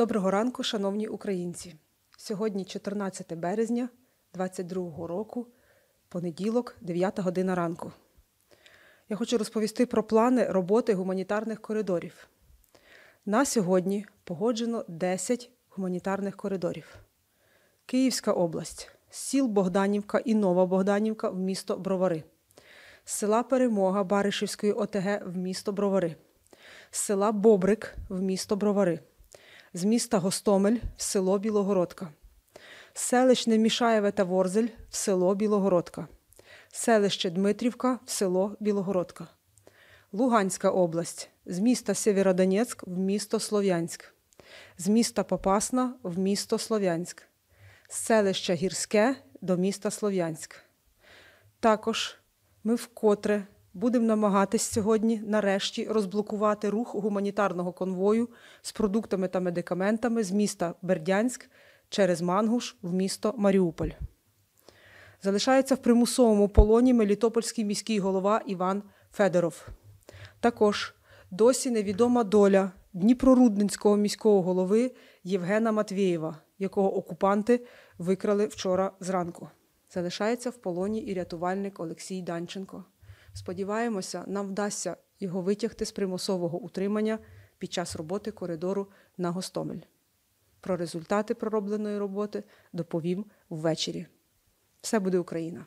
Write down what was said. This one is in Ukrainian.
Доброго ранку, шановні українці. Сьогодні 14 березня 2022 року, понеділок, 9 година ранку. Я хочу розповісти про плани роботи гуманітарних коридорів. На сьогодні погоджено 10 гуманітарних коридорів. Київська область, сіл Богданівка і Нова Богданівка в місто Бровари, села Перемога Баришівської ОТГ в місто Бровари, села Бобрик в місто Бровари з міста Гостомель в село Білогородка, селище Мішаєве та Ворзель в село Білогородка, селище Дмитрівка в село Білогородка, Луганська область з міста Сєвєродонецьк в місто Слов'янськ, з міста Попасна в місто Слов'янськ, з селища Гірське до міста Слов'янськ. Також ми вкотре. Будемо намагатись сьогодні, нарешті, розблокувати рух гуманітарного конвою з продуктами та медикаментами з міста Бердянськ через Мангуш в місто Маріуполь. Залишається в примусовому полоні Мелітопольський міський голова Іван Федоров. Також досі невідома доля Дніпрорудненського міського голови Євгена Матвєєва, якого окупанти викрали вчора зранку. Залишається в полоні і рятувальник Олексій Данченко. Сподіваємося, нам вдасться його витягти з примусового утримання під час роботи коридору на Гостомель. Про результати проробленої роботи доповім ввечері. Все буде Україна!